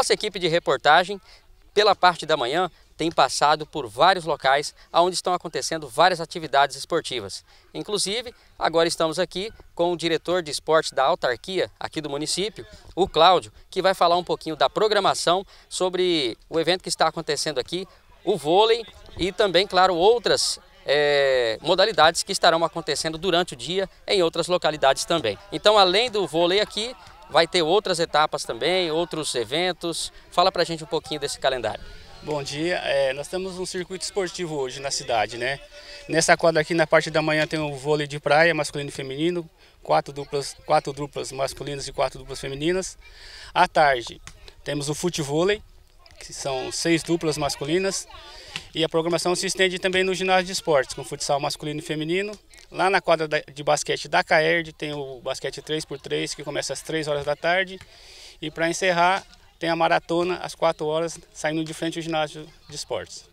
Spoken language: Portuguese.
Nossa equipe de reportagem, pela parte da manhã, tem passado por vários locais onde estão acontecendo várias atividades esportivas. Inclusive, agora estamos aqui com o diretor de esportes da autarquia aqui do município, o Cláudio, que vai falar um pouquinho da programação sobre o evento que está acontecendo aqui, o vôlei e também, claro, outras é, modalidades que estarão acontecendo durante o dia em outras localidades também. Então, além do vôlei aqui, Vai ter outras etapas também, outros eventos. Fala para a gente um pouquinho desse calendário. Bom dia, é, nós temos um circuito esportivo hoje na cidade, né? Nessa quadra aqui, na parte da manhã, tem o vôlei de praia, masculino e feminino, quatro duplas, quatro duplas masculinas e quatro duplas femininas. À tarde, temos o futevôlei, que são seis duplas masculinas, e a programação se estende também no ginásio de esportes, com futsal masculino e feminino, Lá na quadra de basquete da CAERD tem o basquete 3x3, que começa às 3 horas da tarde. E para encerrar, tem a maratona às 4 horas, saindo de frente ao ginásio de esportes.